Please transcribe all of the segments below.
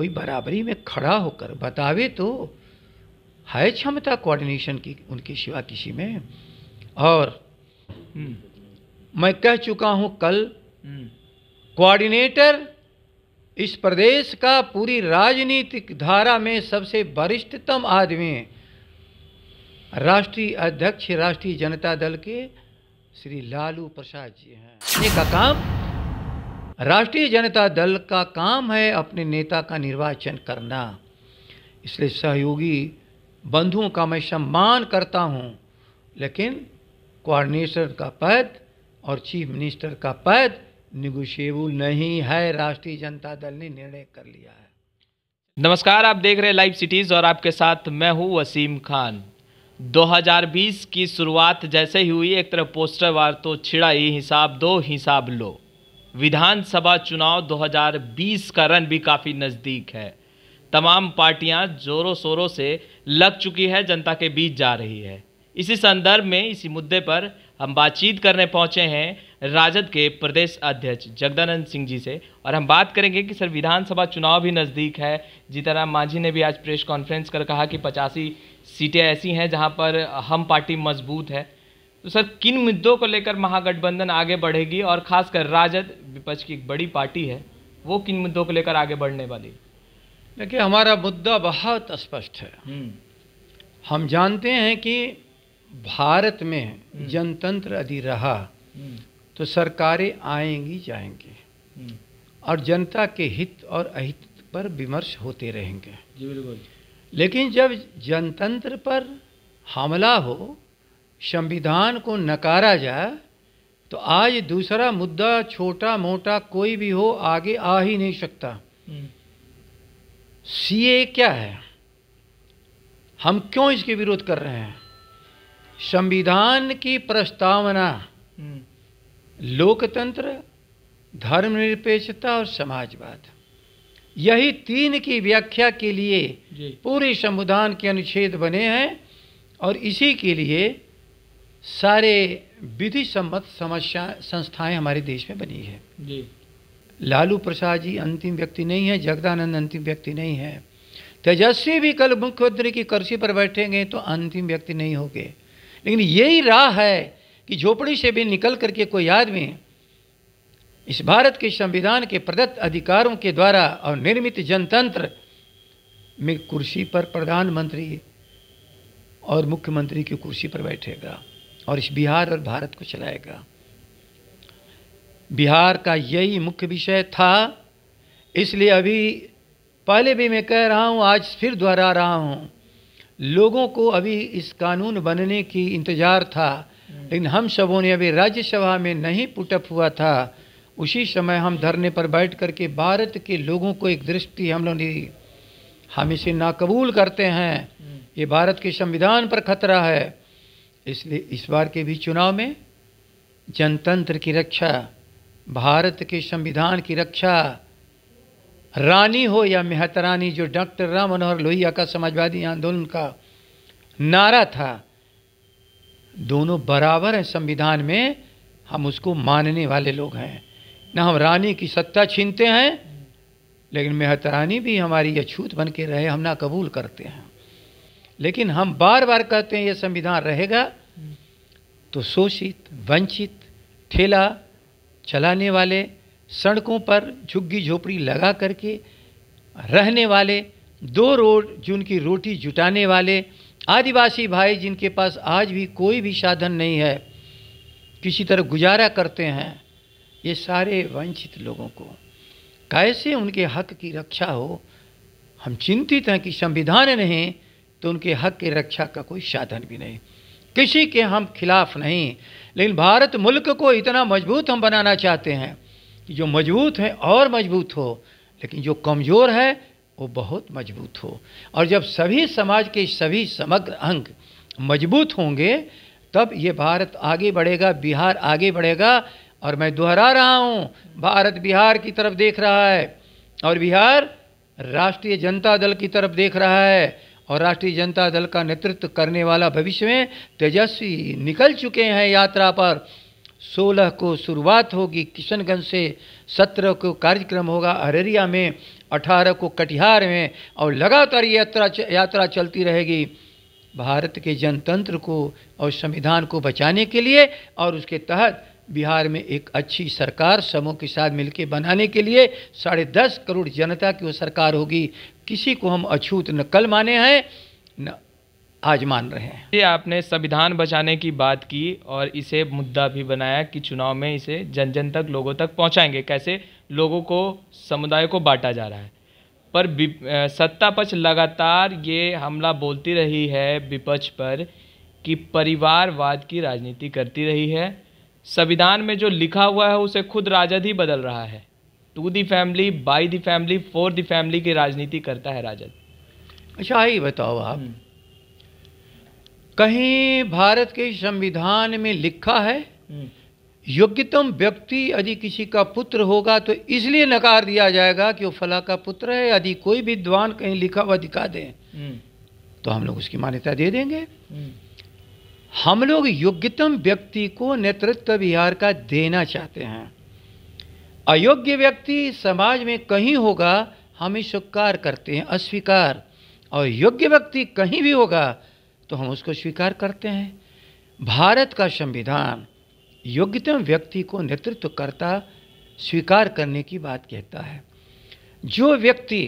कोई बराबरी में खड़ा होकर बतावे तो है क्षमता कोऑर्डिनेशन की उनके शिवा किसी में और हम्म। मैं कह चुका हूं कल कोऑर्डिनेटर हम्म। इस प्रदेश का पूरी राजनीतिक धारा में सबसे वरिष्ठतम आदमी राष्ट्रीय अध्यक्ष राष्ट्रीय जनता दल के श्री लालू प्रसाद जी हैं का काम राष्ट्रीय जनता दल का काम है अपने नेता का निर्वाचन करना इसलिए सहयोगी बंधुओं का मैं सम्मान करता हूँ लेकिन कोऑर्डिनेटर का पद और चीफ मिनिस्टर का पद निगोशिएबल नहीं है राष्ट्रीय जनता दल ने निर्णय कर लिया है नमस्कार आप देख रहे हैं लाइव सिटीज़ और आपके साथ मैं हूं वसीम खान 2020 की शुरुआत जैसे ही हुई एक तरफ पोस्टर वार तो छिड़ा ही हिसाब दो हिसाब लो विधानसभा चुनाव 2020 का रन भी काफ़ी नज़दीक है तमाम पार्टियां जोरों शोरों से लग चुकी है जनता के बीच जा रही है इसी संदर्भ में इसी मुद्दे पर हम बातचीत करने पहुंचे हैं राजद के प्रदेश अध्यक्ष जगदानंद सिंह जी से और हम बात करेंगे कि सर विधानसभा चुनाव भी नज़दीक है तरह मांझी ने भी आज प्रेस कॉन्फ्रेंस कर कहा कि पचासी सीटें ऐसी हैं जहां पर हम पार्टी मजबूत है तो सर किन मुद्दों को लेकर महागठबंधन आगे बढ़ेगी और खासकर राजद विपक्ष की एक बड़ी पार्टी है वो किन मुद्दों को लेकर आगे बढ़ने वाली देखिए हमारा मुद्दा बहुत स्पष्ट है हम्म। हम जानते हैं कि भारत में हम्म। जनतंत्र यदि रहा हम्म। तो सरकारें आएंगी जाएंगी और जनता के हित और अहित पर विमर्श होते रहेंगे जी बिल्कुल लेकिन जब जनतंत्र पर हमला हो संविधान को नकारा जाए तो आज दूसरा मुद्दा छोटा मोटा कोई भी हो आगे आ ही नहीं सकता हम्म। सी ए क्या है हम क्यों इसके विरोध कर रहे हैं संविधान की प्रस्तावना हम्म। लोकतंत्र धर्मनिरपेक्षता और समाजवाद यही तीन की व्याख्या के लिए पूरे संविधान के अनुच्छेद बने हैं और इसी के लिए सारे विधि सम्मत समस्या संस्थाएं हमारे देश में बनी है जी लालू प्रसाद जी अंतिम व्यक्ति नहीं है जगदानंद अंतिम व्यक्ति नहीं है तेजस्वी भी कल मुख्यमंत्री की कुर्सी पर बैठेंगे तो अंतिम व्यक्ति नहीं होंगे लेकिन यही राह है कि झोपड़ी से भी निकल करके कोई आदमी इस भारत के संविधान के प्रदत्त अधिकारों के द्वारा और निर्मित जनतंत्र में कुर्सी पर प्रधानमंत्री और मुख्यमंत्री की कुर्सी पर बैठेगा और इस बिहार और भारत को चलाएगा बिहार का यही मुख्य विषय था इसलिए अभी पहले भी मैं कह रहा हूँ आज फिर दोहरा रहा हूँ लोगों को अभी इस कानून बनने की इंतज़ार था लेकिन हम सबों ने अभी राज्यसभा में नहीं पुटअप हुआ था उसी समय हम धरने पर बैठ कर के भारत के लोगों को एक दृष्टि हम लोग ने हम इसे नाकबूल करते हैं ये भारत के संविधान पर खतरा है इसलिए इस बार के भी चुनाव में जनतंत्र की रक्षा भारत के संविधान की रक्षा रानी हो या मेहतरानी जो डॉक्टर राम मनोहर लोहिया का समाजवादी आंदोलन का नारा था दोनों बराबर हैं संविधान में हम उसको मानने वाले लोग हैं ना हम रानी की सत्ता छीनते हैं लेकिन मेहतरानी भी हमारी अछूत बन के रहे हम ना कबूल करते हैं लेकिन हम बार बार कहते हैं ये संविधान रहेगा तो शोषित वंचित ठेला चलाने वाले सड़कों पर झुग्गी झोपड़ी लगा करके रहने वाले दो रोड जिनकी रोटी जुटाने वाले आदिवासी भाई जिनके पास आज भी कोई भी साधन नहीं है किसी तरह गुजारा करते हैं ये सारे वंचित लोगों को कैसे उनके हक की रक्षा हो हम चिंतित हैं कि संविधान नहीं तो उनके हक की रक्षा का कोई साधन भी नहीं किसी के हम खिलाफ नहीं लेकिन भारत मुल्क को इतना मजबूत हम बनाना चाहते हैं कि जो मजबूत है और मजबूत हो लेकिन जो कमज़ोर है वो बहुत मजबूत हो और जब सभी समाज के सभी समग्र अंग मजबूत होंगे तब ये भारत आगे बढ़ेगा बिहार आगे बढ़ेगा और मैं दोहरा रहा हूँ भारत बिहार की तरफ देख रहा है और बिहार राष्ट्रीय जनता दल की तरफ देख रहा है और राष्ट्रीय जनता दल का नेतृत्व करने वाला भविष्य में तेजस्वी निकल चुके हैं यात्रा पर सोलह को शुरुआत होगी किशनगंज से सत्रह को कार्यक्रम होगा अररिया में अठारह को कटिहार में और लगातार ये यात्रा यात्रा चलती रहेगी भारत के जनतंत्र को और संविधान को बचाने के लिए और उसके तहत बिहार में एक अच्छी सरकार समूह के साथ मिलकर बनाने के लिए साढ़े दस करोड़ जनता की वो सरकार होगी किसी को हम अछूत न कल माने हैं न आज मान रहे हैं ये आपने संविधान बचाने की बात की और इसे मुद्दा भी बनाया कि चुनाव में इसे जन जन तक लोगों तक पहुंचाएंगे कैसे लोगों को समुदाय को बांटा जा रहा है पर सत्ता पक्ष लगातार ये हमला बोलती रही है विपक्ष पर कि परिवारवाद की राजनीति करती रही है संविधान में जो लिखा हुआ है उसे खुद राजद ही बदल रहा है to the family by the family for the family की राजनीति करता है राजद अच्छा ही बताओ आप हम्म। कहीं भारत के संविधान में लिखा है हम्म। योग्यतम व्यक्ति यदि किसी का पुत्र होगा तो इसलिए नकार दिया जाएगा कि वो फला का पुत्र है यदि कोई विद्वान कहीं लिखा हुआ दिखा दे हम्म। तो हम लोग उसकी मान्यता दे देंगे हम लोग योग्यतम व्यक्ति को नेतृत्व बिहार का देना चाहते हैं अयोग्य व्यक्ति समाज में कहीं होगा हम ही स्वीकार करते हैं अस्वीकार और योग्य व्यक्ति कहीं भी होगा तो हम उसको स्वीकार करते हैं भारत का संविधान योग्यतम व्यक्ति को नेतृत्व करता स्वीकार करने की बात कहता है जो व्यक्ति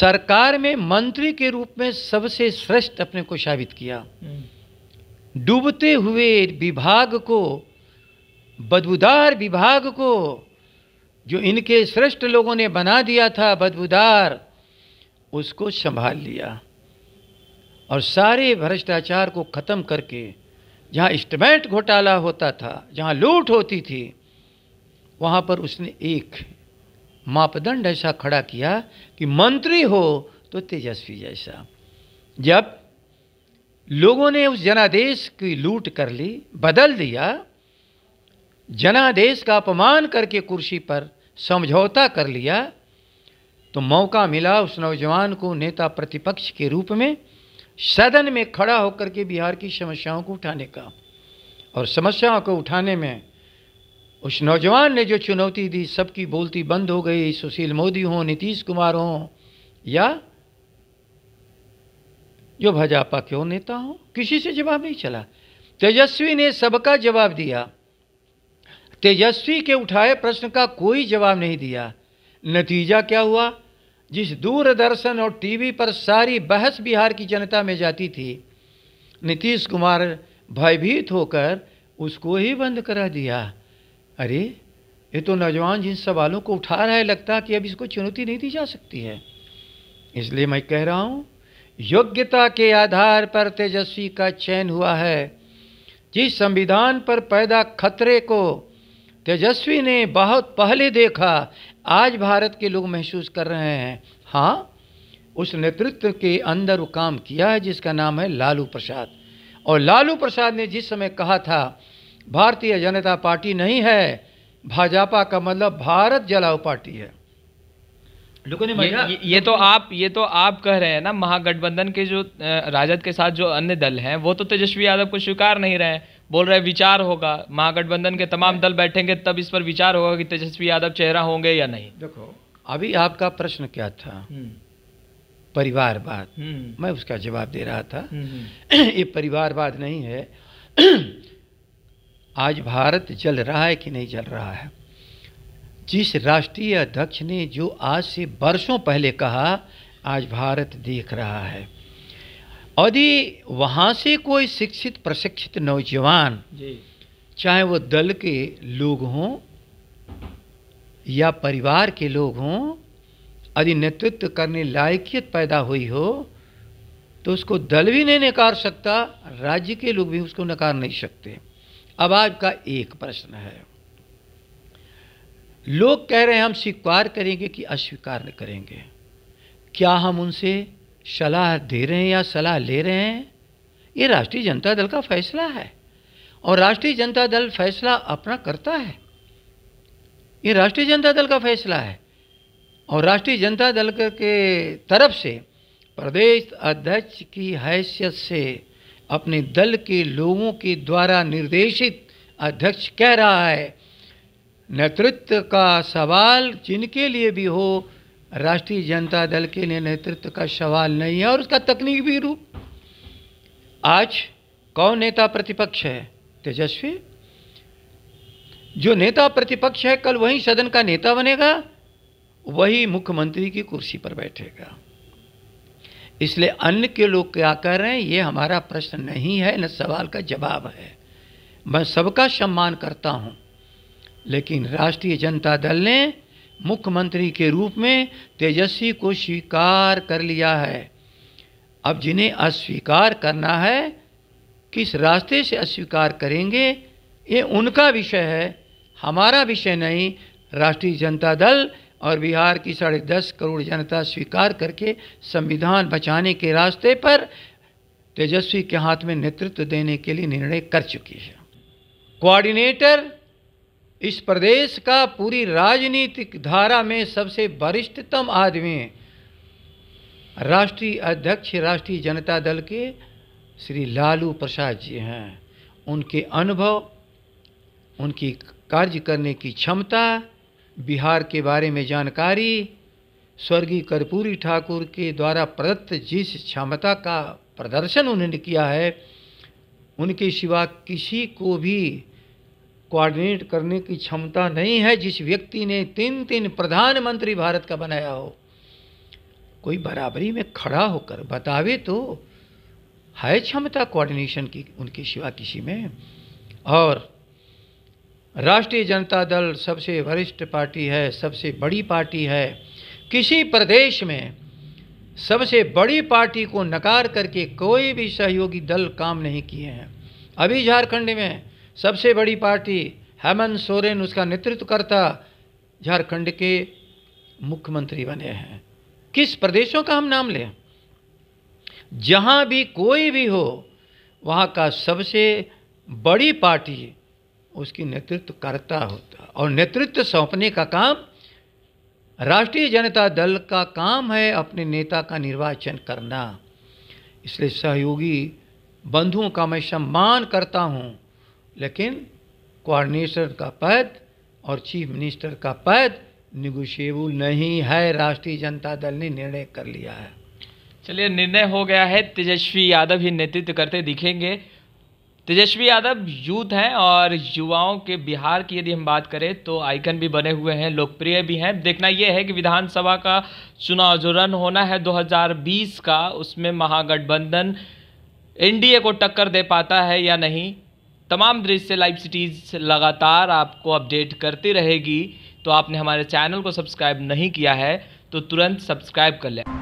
सरकार में मंत्री के रूप में सबसे श्रेष्ठ अपने को साबित किया हम्म। डूबते हुए विभाग को बदबूदार विभाग को जो इनके श्रेष्ठ लोगों ने बना दिया था बदबूदार उसको संभाल लिया और सारे भ्रष्टाचार को ख़त्म करके जहाँ इस्टमेट घोटाला होता था जहाँ लूट होती थी वहाँ पर उसने एक मापदंड ऐसा खड़ा किया कि मंत्री हो तो तेजस्वी जैसा जब लोगों ने उस जनादेश की लूट कर ली बदल दिया जनादेश का अपमान करके कुर्सी पर समझौता कर लिया तो मौका मिला उस नौजवान को नेता प्रतिपक्ष के रूप में सदन में खड़ा होकर के बिहार की समस्याओं को उठाने का और समस्याओं को उठाने में उस नौजवान ने जो चुनौती दी सबकी बोलती बंद हो गई सुशील मोदी हों नीतीश कुमार हों या जो भाजपा के नेता हों किसी से जवाब नहीं चला तेजस्वी ने सबका जवाब दिया तेजस्वी के उठाए प्रश्न का कोई जवाब नहीं दिया नतीजा क्या हुआ जिस दूरदर्शन और टीवी पर सारी बहस बिहार की जनता में जाती थी नीतीश कुमार भयभीत होकर उसको ही बंद करा दिया अरे ये तो नौजवान जिन सवालों को उठा रहा है लगता कि अब इसको चुनौती नहीं दी जा सकती है इसलिए मैं कह रहा हूँ योग्यता के आधार पर तेजस्वी का चयन हुआ है जिस संविधान पर पैदा खतरे को तेजस्वी ने बहुत पहले देखा आज भारत के लोग महसूस कर रहे हैं हाँ उस नेतृत्व के अंदर वो काम किया है जिसका नाम है लालू प्रसाद और लालू प्रसाद ने जिस समय कहा था भारतीय जनता पार्टी नहीं है भाजपा का मतलब भारत जलाओ पार्टी है ये, ये तो आप ये तो आप कह रहे हैं ना महागठबंधन के जो राजद के साथ जो अन्य दल हैं वो तो तेजस्वी यादव को स्वीकार नहीं रहे बोल रहे विचार होगा महागठबंधन के तमाम दल बैठेंगे तब इस पर विचार होगा कि तेजस्वी यादव चेहरा होंगे या नहीं देखो अभी आपका प्रश्न क्या था हम्म। परिवारवाद हम्म। मैं उसका जवाब दे रहा था हम्म, ये परिवारवाद नहीं है आज भारत जल रहा है कि नहीं जल रहा है जिस राष्ट्रीय अध्यक्ष ने जो आज से वर्षों पहले कहा आज भारत देख रहा है यदि वहाँ से कोई शिक्षित प्रशिक्षित नौजवान चाहे वो दल के लोग हों या परिवार के लोग हों यदि नेतृत्व करने लायकियत पैदा हुई हो तो उसको दल भी नहीं नकार सकता राज्य के लोग भी उसको नकार नहीं सकते अब आज का एक प्रश्न है लोग कह रहे हैं हम स्वीकार करेंगे कि अस्वीकार करेंगे क्या हम उनसे सलाह दे रहे हैं या सलाह ले रहे हैं ये राष्ट्रीय जनता दल का फैसला है और राष्ट्रीय जनता दल फैसला अपना करता है ये राष्ट्रीय जनता दल का फैसला है और राष्ट्रीय जनता दल के तरफ से प्रदेश अध्यक्ष की हैसियत से अपने दल के लोगों के द्वारा निर्देशित अध्यक्ष कह रहा है नेतृत्व का सवाल जिनके लिए भी हो राष्ट्रीय जनता दल के लिए नेतृत्व का सवाल नहीं है और उसका तकनीक भी रूप आज कौन नेता प्रतिपक्ष है तेजस्वी जो नेता प्रतिपक्ष है कल वही सदन का नेता बनेगा वही मुख्यमंत्री की कुर्सी पर बैठेगा इसलिए अन्य के लोग क्या कर रहे हैं ये हमारा प्रश्न नहीं है न सवाल का जवाब है मैं सबका सम्मान करता हूँ लेकिन राष्ट्रीय जनता दल ने मुख्यमंत्री के रूप में तेजस्वी को स्वीकार कर लिया है अब जिन्हें अस्वीकार करना है किस रास्ते से अस्वीकार करेंगे ये उनका विषय है हमारा विषय नहीं राष्ट्रीय जनता दल और बिहार की साढ़े दस करोड़ जनता स्वीकार करके संविधान बचाने के रास्ते पर तेजस्वी के हाथ में नेतृत्व देने के लिए निर्णय कर चुकी है कोऑर्डिनेटर इस प्रदेश का पूरी राजनीतिक धारा में सबसे वरिष्ठतम आदमी राष्ट्रीय अध्यक्ष राष्ट्रीय जनता दल के श्री लालू प्रसाद जी हैं उनके अनुभव उनकी कार्य करने की क्षमता बिहार के बारे में जानकारी स्वर्गीय कर्पूरी ठाकुर के द्वारा प्रदत्त जिस क्षमता का प्रदर्शन उन्होंने किया है उनके सिवा किसी को भी कोऑर्डिनेट करने की क्षमता नहीं है जिस व्यक्ति ने तीन तीन प्रधानमंत्री भारत का बनाया हो कोई बराबरी में खड़ा होकर बतावे तो है क्षमता कोऑर्डिनेशन की उनके सिवा किसी में और राष्ट्रीय जनता दल सबसे वरिष्ठ पार्टी है सबसे बड़ी पार्टी है किसी प्रदेश में सबसे बड़ी पार्टी को नकार करके कोई भी सहयोगी दल काम नहीं किए हैं अभी झारखंड में सबसे बड़ी पार्टी हेमंत सोरेन उसका नेतृत्व करता झारखंड के मुख्यमंत्री बने हैं किस प्रदेशों का हम नाम लें जहाँ भी कोई भी हो वहाँ का सबसे बड़ी पार्टी उसकी नेतृत्व करता होता और नेतृत्व सौंपने का काम राष्ट्रीय जनता दल का काम है अपने नेता का निर्वाचन करना इसलिए सहयोगी बंधुओं का मैं सम्मान करता हूँ लेकिन कोऑर्डिनेटर का पद और चीफ मिनिस्टर का पद निगोशियबल नहीं है राष्ट्रीय जनता दल ने निर्णय कर लिया है चलिए निर्णय हो गया है तेजस्वी यादव ही नेतृत्व करते दिखेंगे तेजस्वी यादव यूथ हैं और युवाओं के बिहार की यदि हम बात करें तो आइकन भी बने हुए हैं लोकप्रिय भी हैं देखना यह है कि विधानसभा का चुनाव जो रन होना है 2020 का उसमें महागठबंधन एनडीए को टक्कर दे पाता है या नहीं तमाम दृश्य लाइव सिटीज़ लगातार आपको अपडेट करती रहेगी तो आपने हमारे चैनल को सब्सक्राइब नहीं किया है तो तुरंत सब्सक्राइब कर लें